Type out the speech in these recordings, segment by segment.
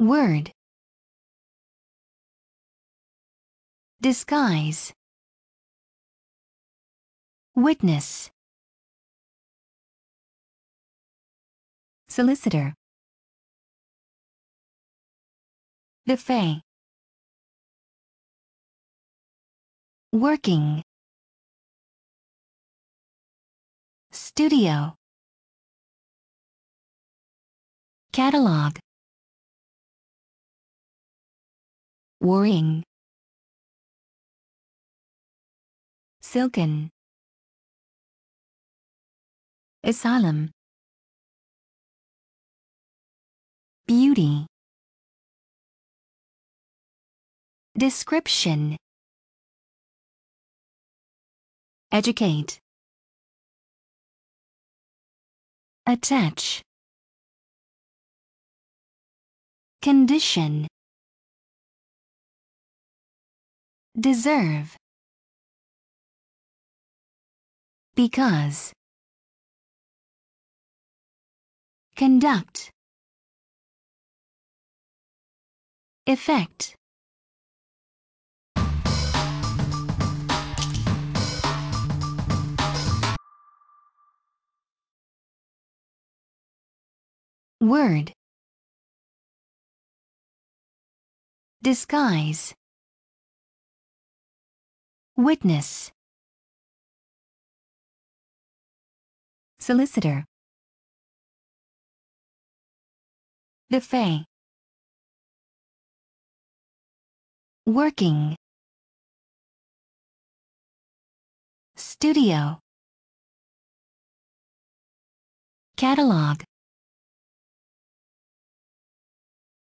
Word Disguise Witness Solicitor The Fay Working Studio Catalog worrying silken asylum beauty description educate attach condition Deserve. Because. Conduct. Effect. Word. Disguise. Witness Solicitor The Fay Working Studio Catalog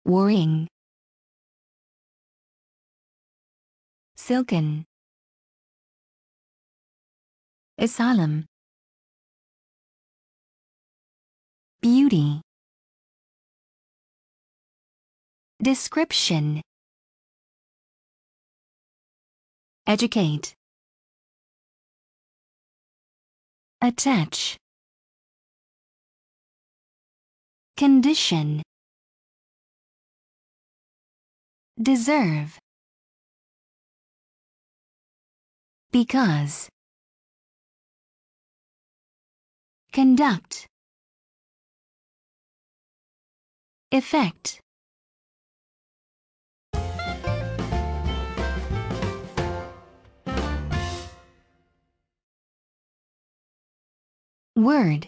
Worrying Silken Asylum. Beauty. Description. Educate. Attach. Condition. Deserve. Because. Conduct Effect Word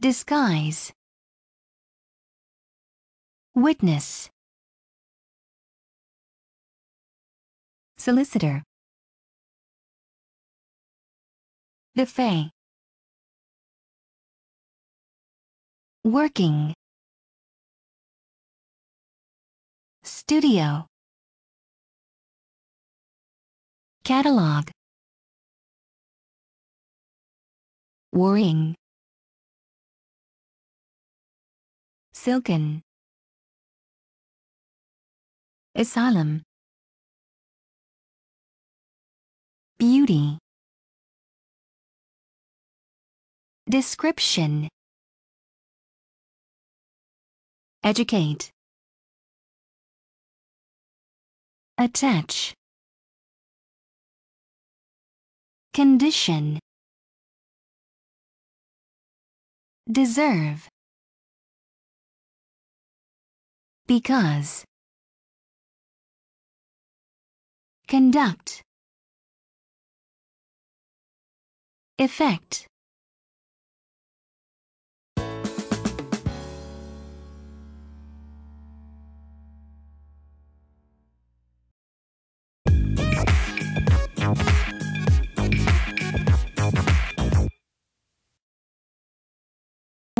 Disguise Witness Solicitor The Fay. Working. Studio. Catalog. Worrying. Silken. Asylum. Beauty. Description Educate Attach Condition Deserve Because Conduct Effect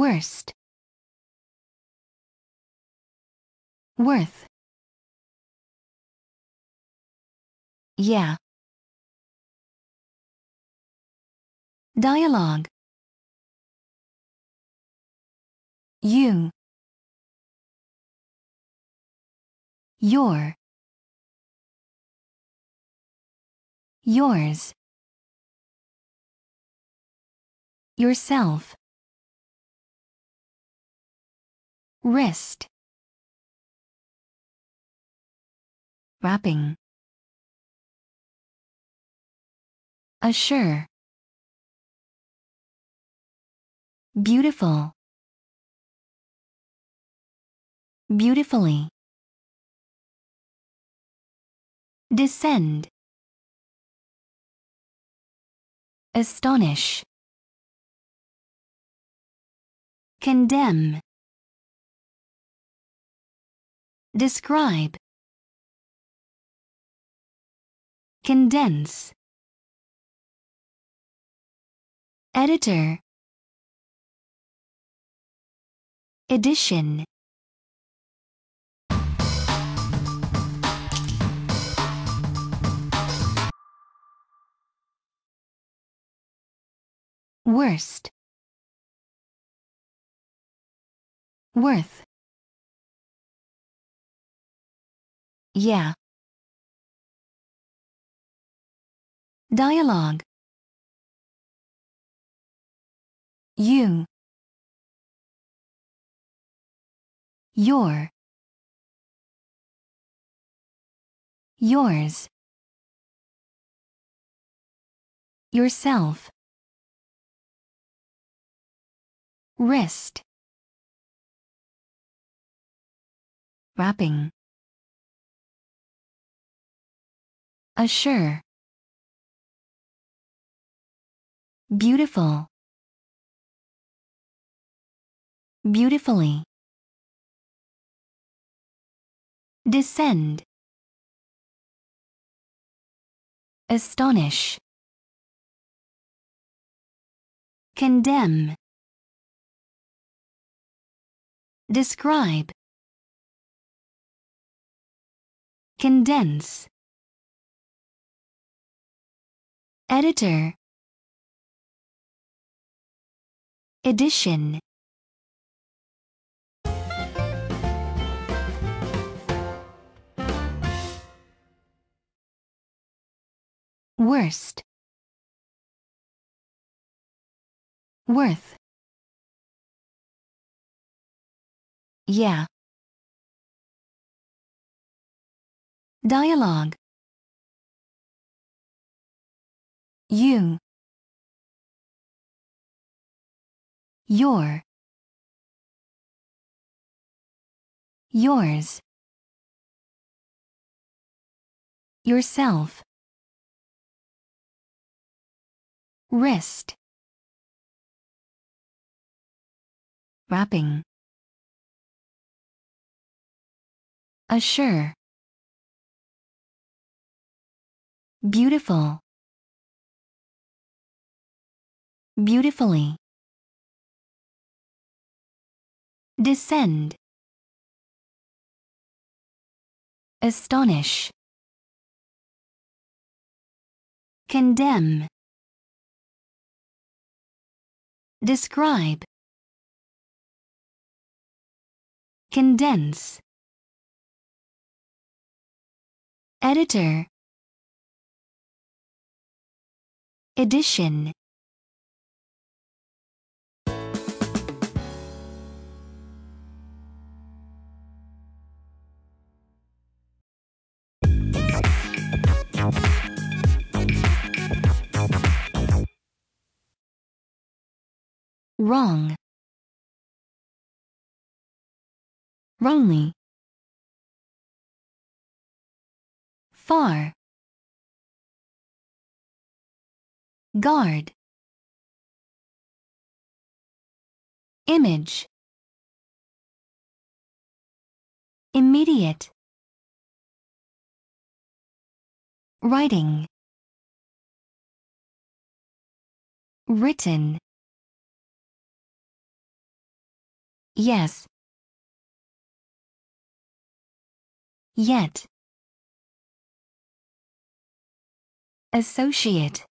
Worst. Worth. Yeah. Dialogue. You. Your. Yours. Yourself. wrist wrapping assure beautiful beautifully descend astonish condemn Describe. Condense. Editor. Edition. Worst. Worth. Yeah. Dialogue. You. Your. Yours. Yourself. Wrist. Wrapping. assure beautiful beautifully descend astonish condemn describe condense editor edition worst worth yeah dialogue you your yours yourself wrist wrapping assure beautiful beautifully. Descend. Astonish. Condemn. Describe. Condense. Editor. Edition. wrong wrongly far guard image immediate writing written Yes. Yet. Associate.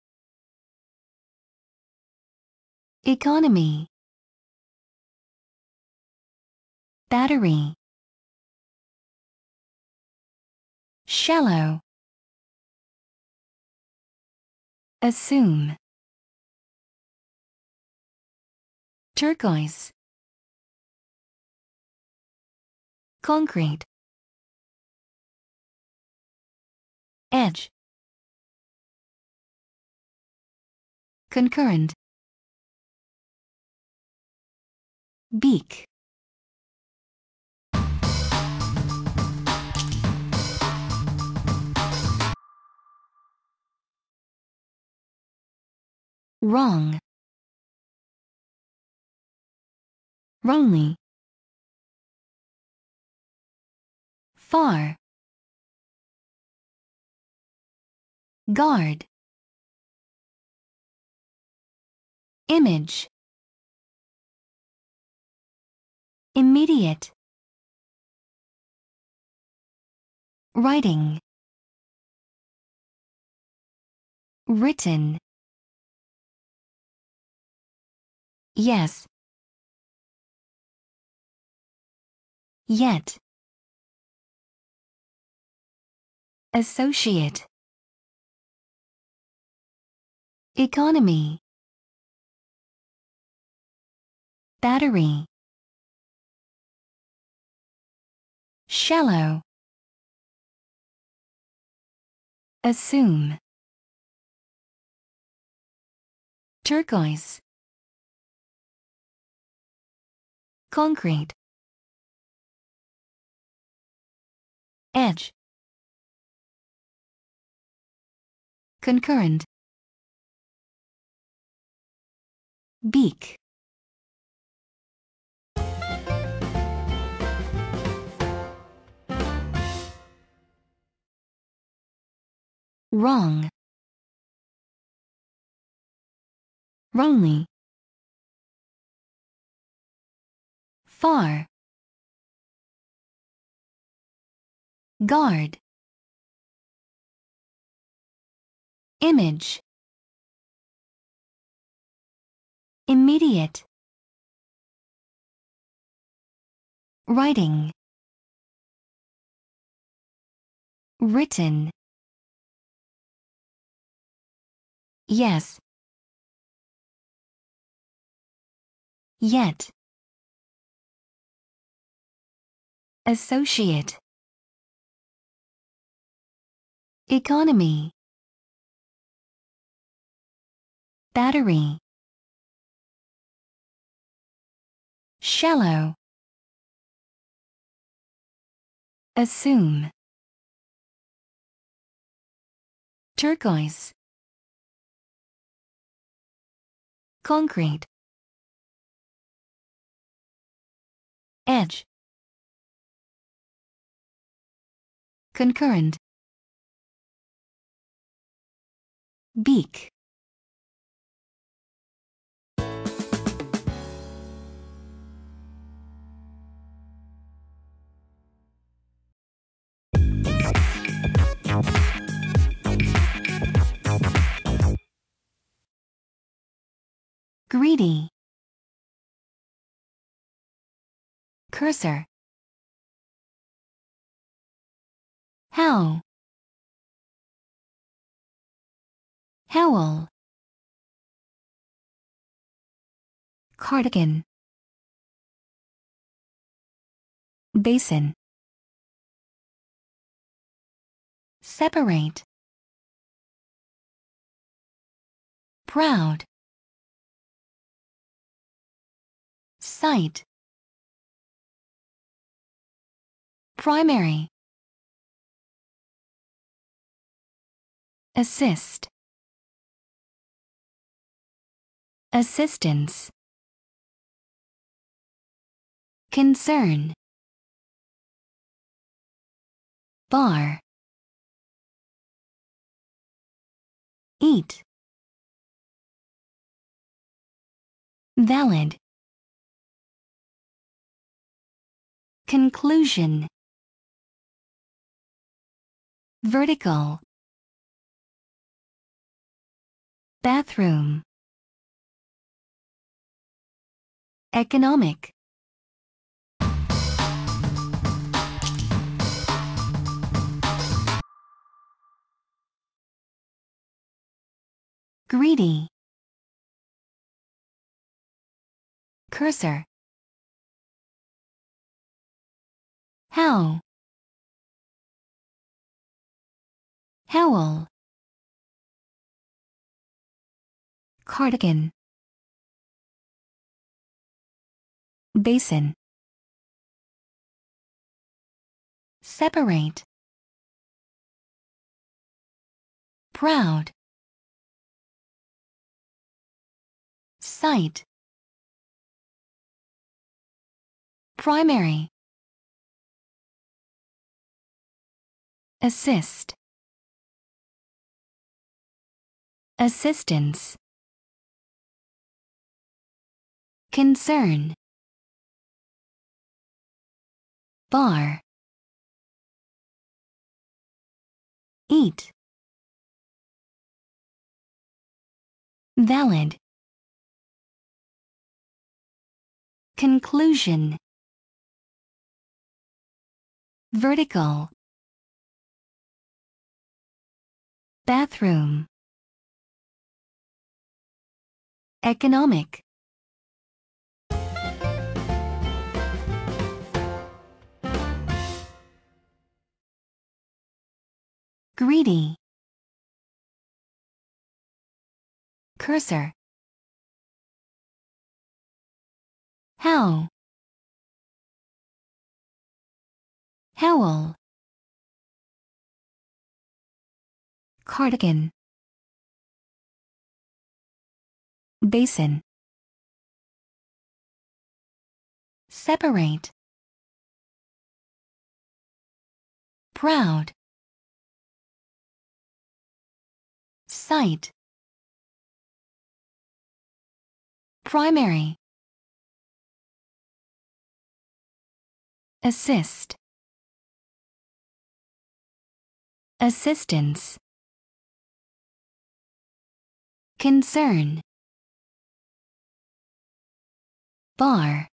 Economy. Battery. Shallow. Assume. Turquoise. concrete edge concurrent beak wrong wrongly far guard image immediate writing written yes yet Associate Economy Battery Shallow Assume Turquoise Concrete Edge concurrent beak wrong wrongly far guard Image Immediate Writing Written Yes Yet Associate Economy Battery. Shallow. Assume. Turquoise. Concrete. Edge. Concurrent. Beak. Greedy. Cursor. How. Howl. Cardigan. Basin. Separate. Proud. Site Primary Assist Assistance Concern Bar Eat Valid Conclusion Vertical Bathroom Economic Greedy Cursor How. Howl. Cardigan. Basin. Separate. Proud. Sight. Primary. Assist. Assistance. Concern. Bar. Eat. Valid. Conclusion. Vertical. Bathroom. Economic. Greedy. Cursor. How. Howl. Cardigan. Basin. Separate. Proud. Site. Primary. Assist. Assistance concern bar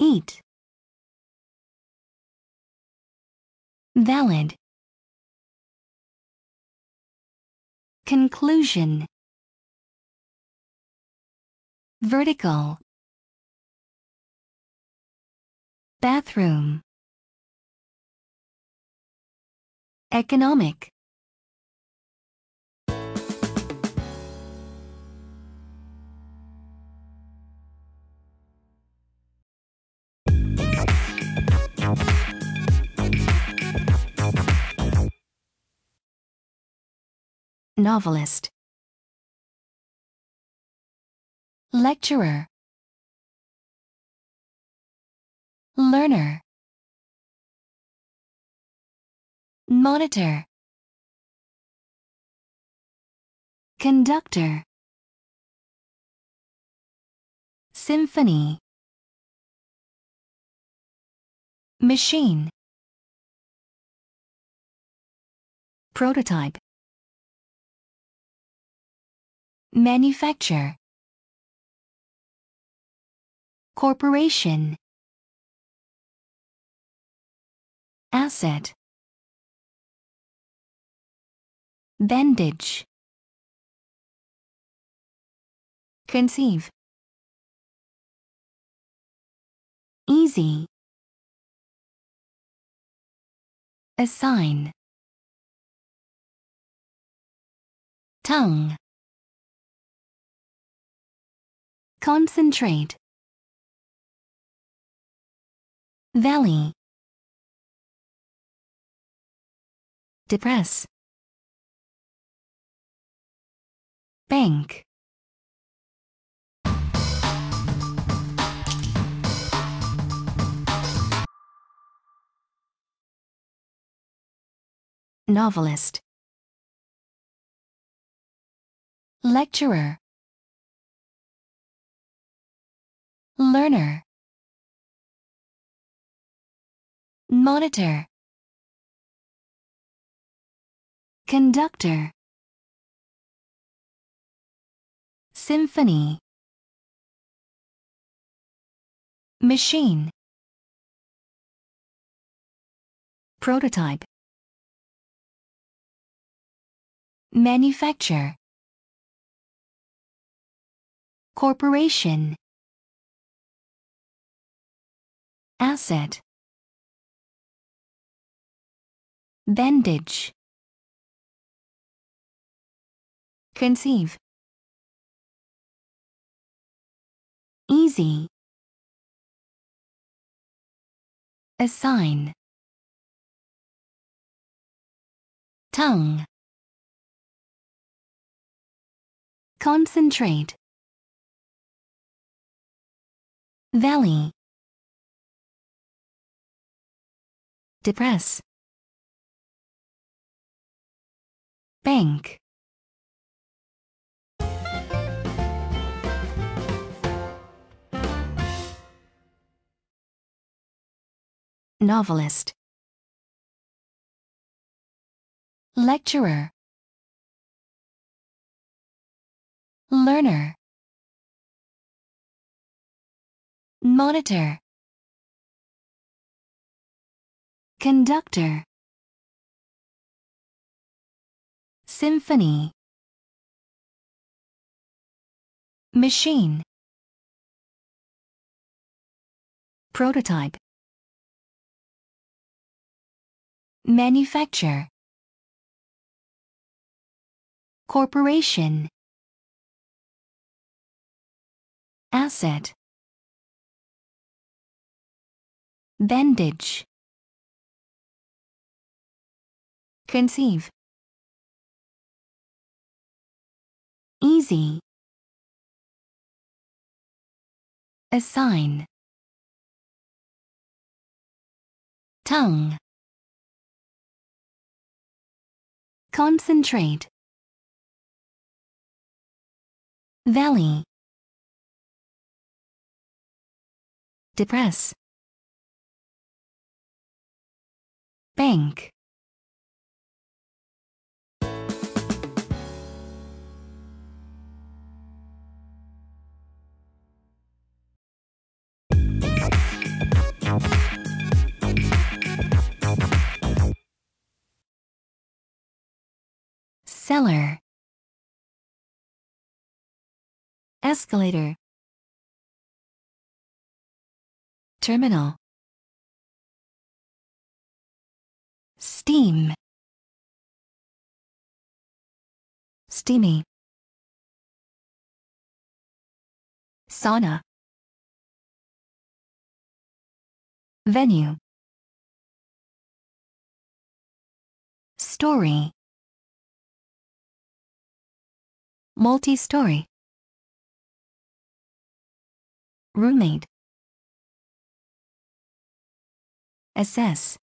eat valid conclusion vertical bathroom economic novelist lecturer learner monitor conductor symphony machine prototype manufacture corporation asset bandage conceive easy assign tongue Concentrate. Valley. Depress. Bank. Novelist. Lecturer. learner. Monitor. Conductor. Symphony. Machine. Prototype. Manufacture. Corporation. Acid. Bandage. Conceive. Easy. Assign. Tongue. Concentrate. Valley. depress bank novelist lecturer learner monitor Conductor Symphony Machine Prototype Manufacture Corporation Asset Bandage conceive easy assign tongue concentrate valley depress bank Cellar. Escalator. Terminal. Steam. Steamy. Sauna. Venue. Story. multi-story roommate assess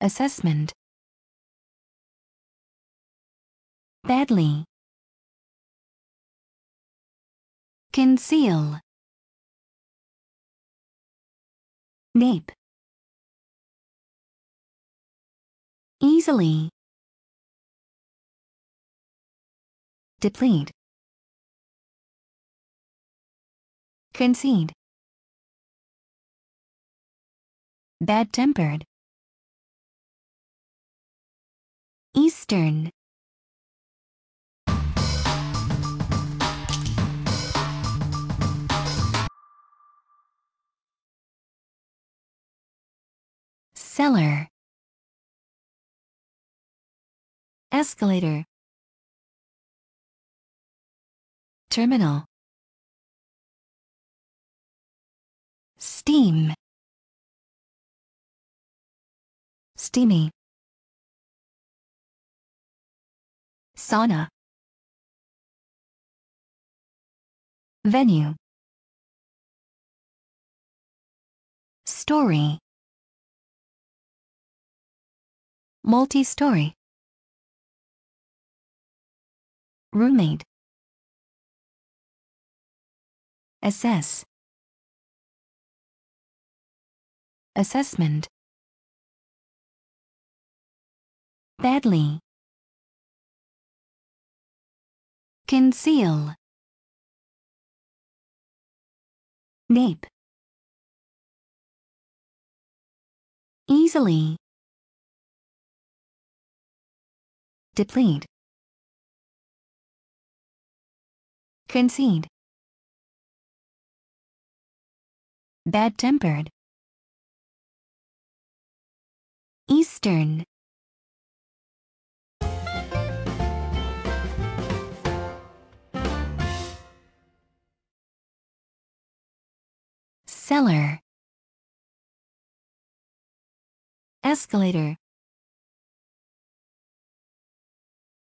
assessment badly conceal nape easily Deplete. Concede. Bad-tempered. Eastern. Cellar. Escalator. terminal steam steamy sauna venue story multi-story roommate assess assessment badly conceal nape easily deplete concede bad-tempered Eastern Cellar Escalator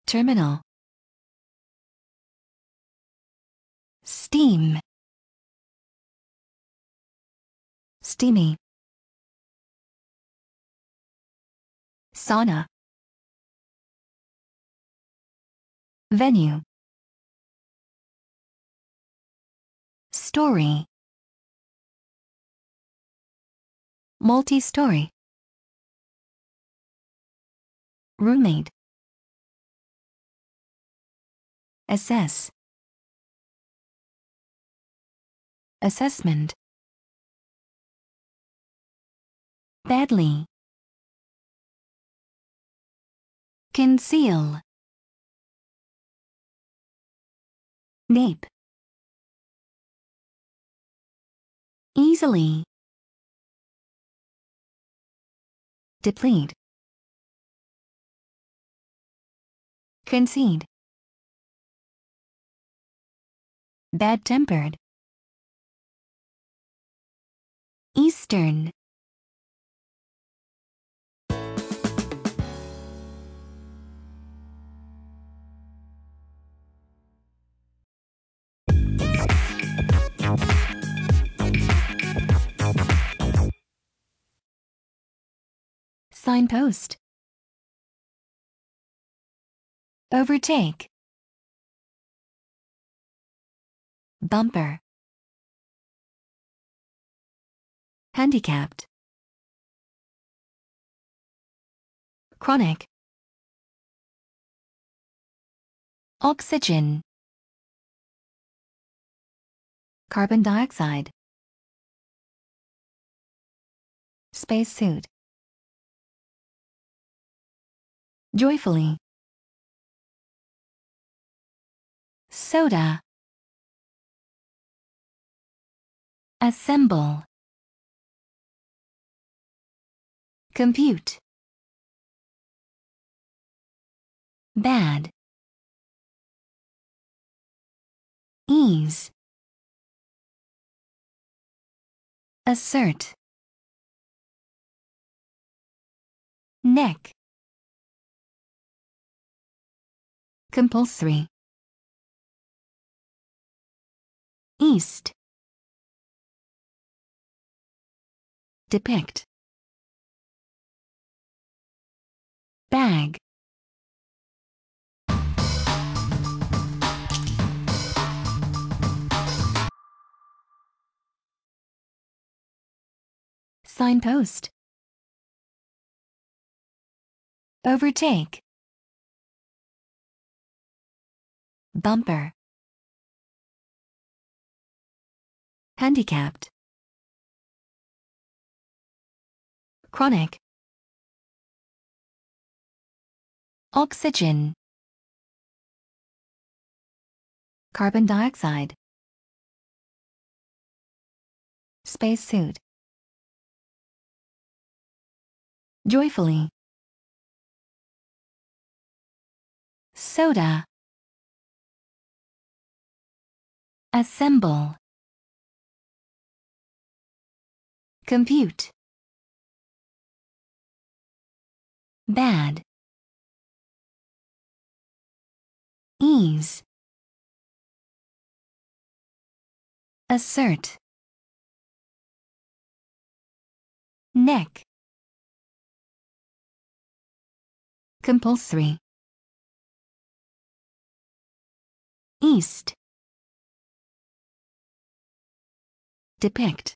Terminal Steam steamy. Sauna. Venue. Story. Multi-story. Roommate. Assess. Assessment. Badly. Conceal. Nape. Easily. Deplete. Concede. Bad-tempered. Eastern. Signpost. Overtake. Bumper. Handicapped. Chronic. Oxygen. Carbon dioxide. Spacesuit. joyfully. Soda. Assemble. Compute. Bad. Ease. Assert. Neck. compulsory. East. Depict. Bag. Signpost. Overtake. Bumper. Handicapped. Chronic. Oxygen. Carbon dioxide. Spacesuit. Joyfully. Soda. assemble compute bad ease assert neck compulsory east depict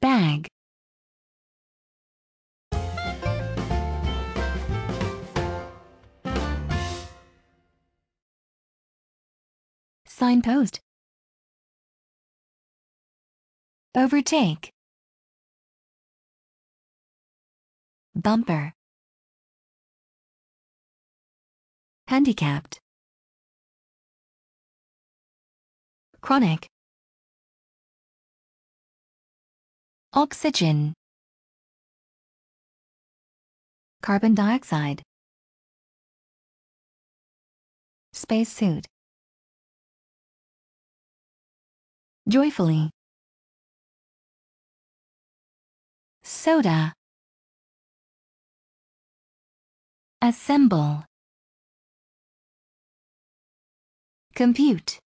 bag signpost overtake bumper handicapped chronic oxygen carbon dioxide spacesuit joyfully soda assemble compute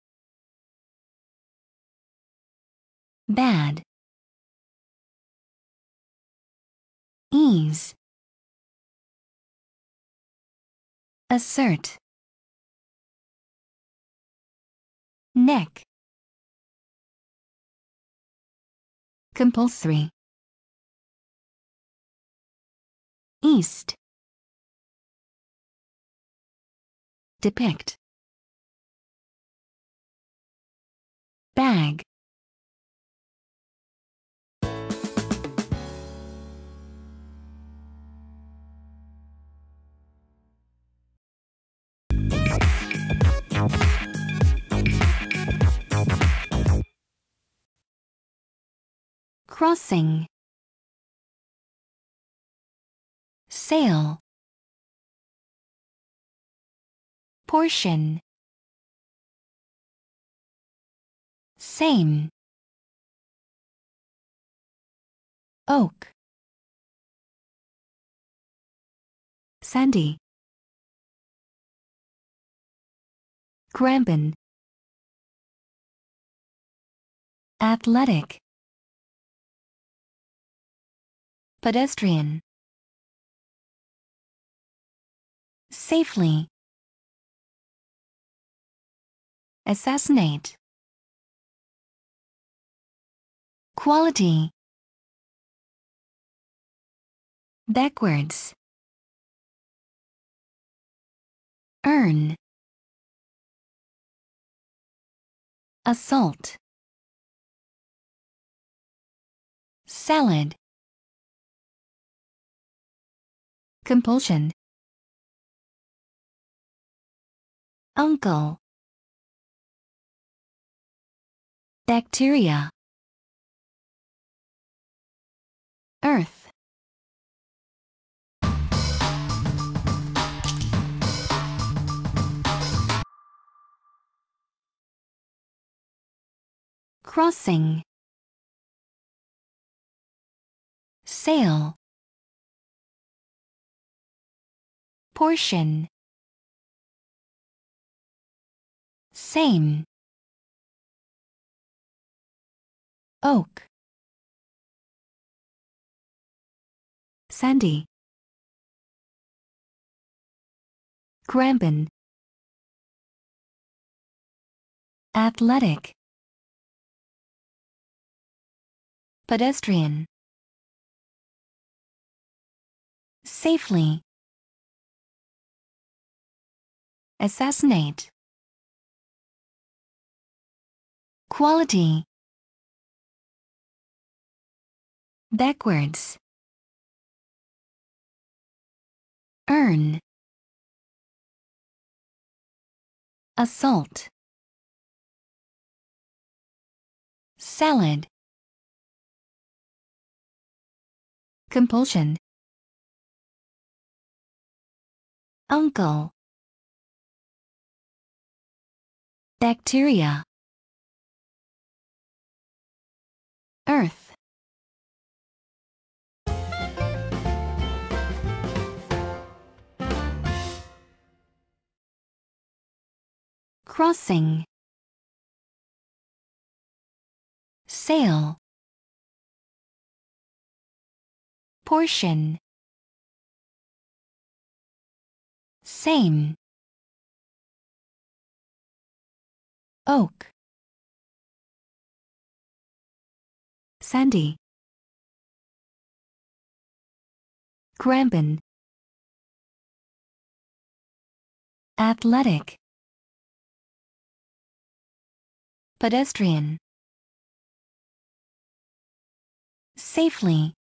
bad ease assert neck compulsory east depict bag crossing sail portion same oak sandy Gramben Athletic pedestrian safely assassinate quality backwards earn assault salad compulsion uncle bacteria earth crossing sail Portion Same Oak Sandy Gramban Athletic Pedestrian Safely assassinate quality backwards earn assault salad compulsion uncle Bacteria Earth Crossing Sail Portion Same oak sandy Gramban Athletic Pedestrian Safely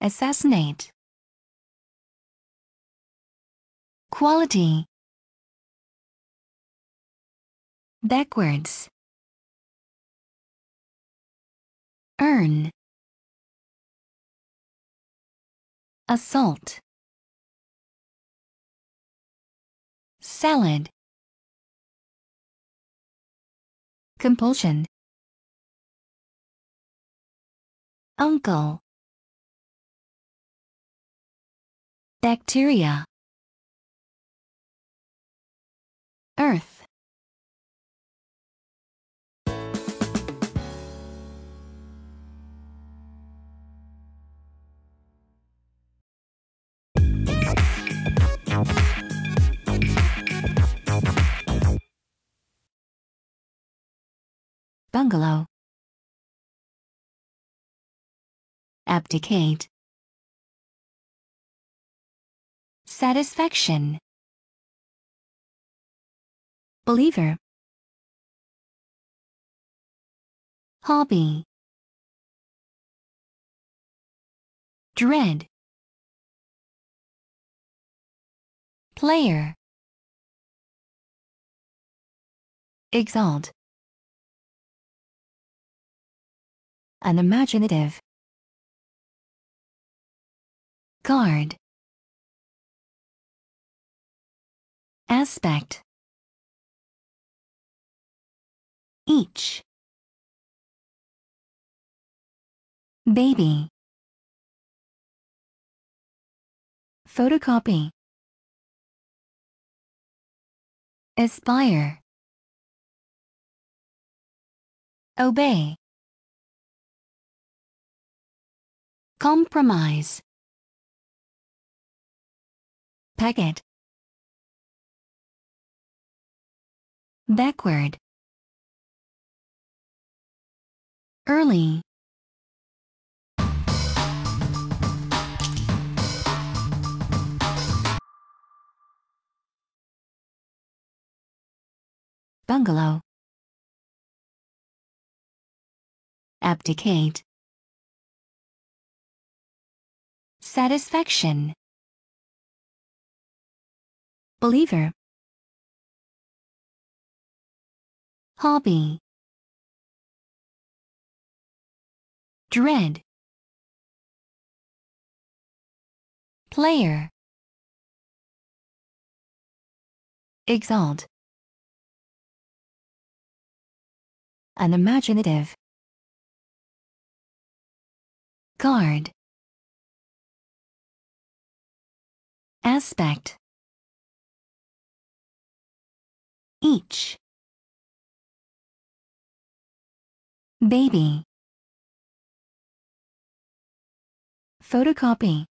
Assassinate Quality backwards earn assault salad compulsion uncle bacteria earth Bungalow. Abdicate. Satisfaction. Believer. Hobby. Dread. Player. Exalt. An imaginative. Guard Aspect Each Baby Photocopy Aspire Obey Compromise. Packet. Backward. Early. Bungalow. Abdicate. Satisfaction. Believer. Hobby. Dread. Player. Exalt. Unimaginative. Guard. aspect each baby photocopy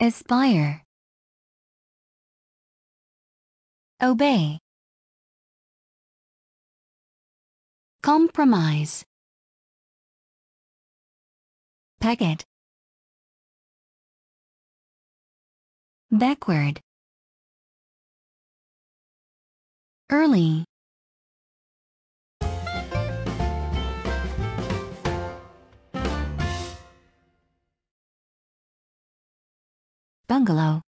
aspire obey compromise packet backward early bungalow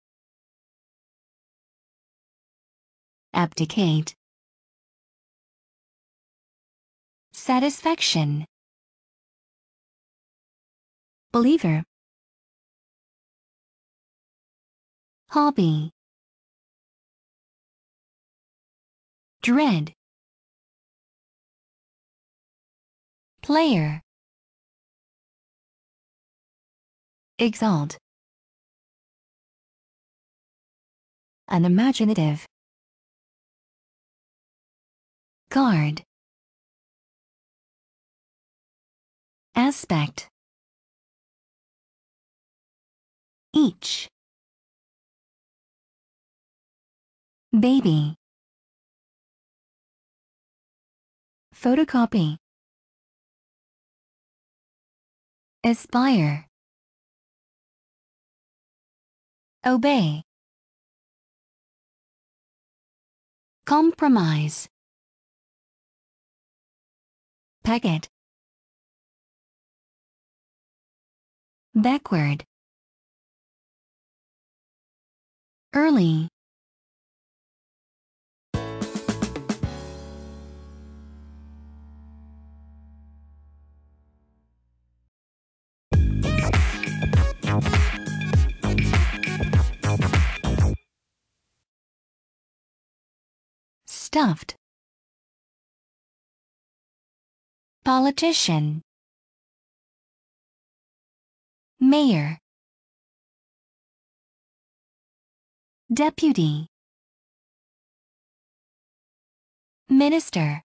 abdicate satisfaction believer hobby dread player exalt unimaginative guard aspect each baby photocopy aspire obey compromise packet backward early stuffed. Politician Mayor Deputy Minister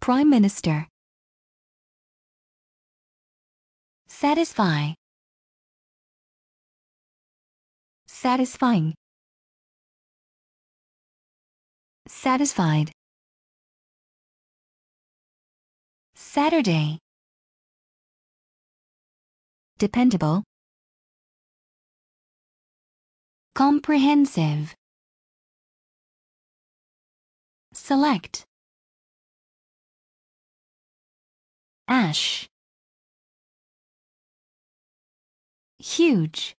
Prime Minister Satisfy Satisfying satisfied Saturday dependable comprehensive select ash huge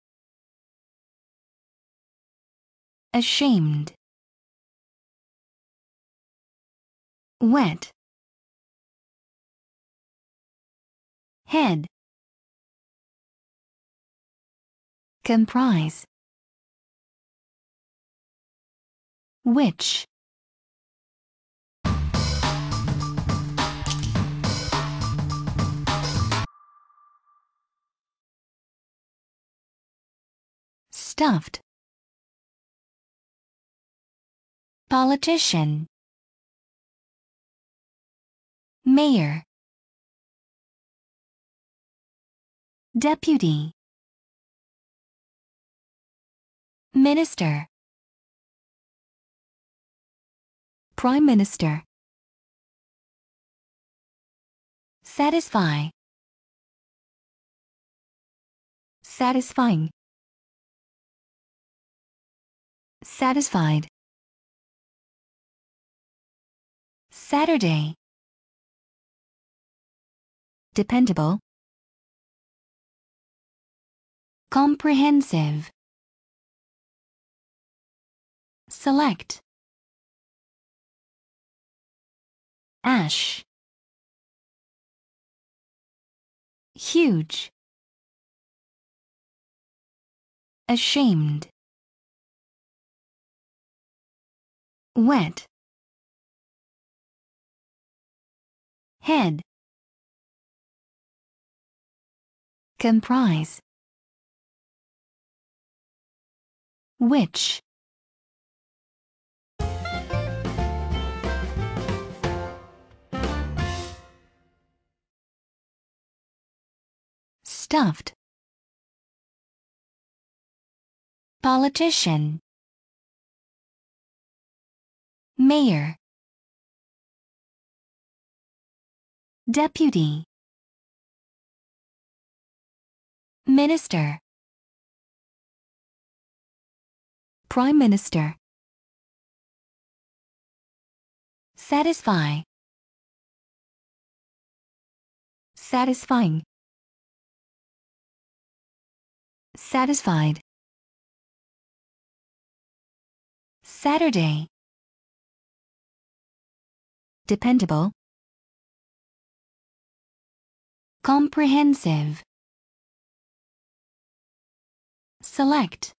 ashamed wet head comprise which stuffed politician Mayor Deputy Minister Prime Minister Satisfy Satisfying Satisfied Saturday dependable, comprehensive, select, ash, huge, ashamed, wet, head, comprise which stuffed politician mayor deputy Minister Prime Minister Satisfy Satisfying Satisfied Saturday Dependable Comprehensive Select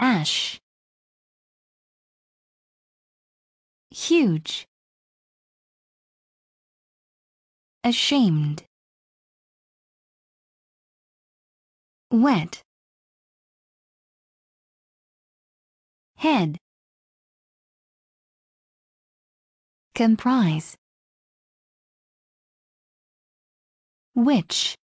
Ash Huge Ashamed Wet Head Comprise Which